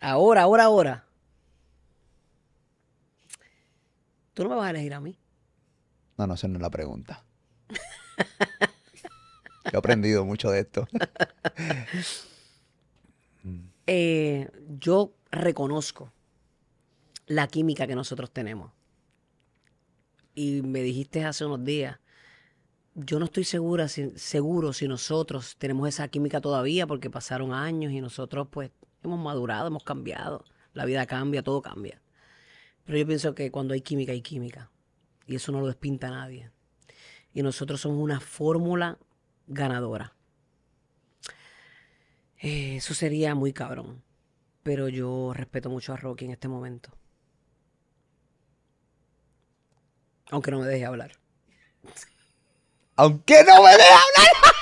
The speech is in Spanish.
Ahora, ahora, ahora. Tú no me vas a elegir a mí. No, no, esa no es la pregunta. Yo he aprendido mucho de esto. Eh, yo reconozco la química que nosotros tenemos. Y me dijiste hace unos días, yo no estoy segura seguro si nosotros tenemos esa química todavía porque pasaron años y nosotros pues Hemos madurado, hemos cambiado. La vida cambia, todo cambia. Pero yo pienso que cuando hay química, hay química. Y eso no lo despinta nadie. Y nosotros somos una fórmula ganadora. Eh, eso sería muy cabrón. Pero yo respeto mucho a Rocky en este momento. Aunque no me deje hablar. Aunque no me deje hablar.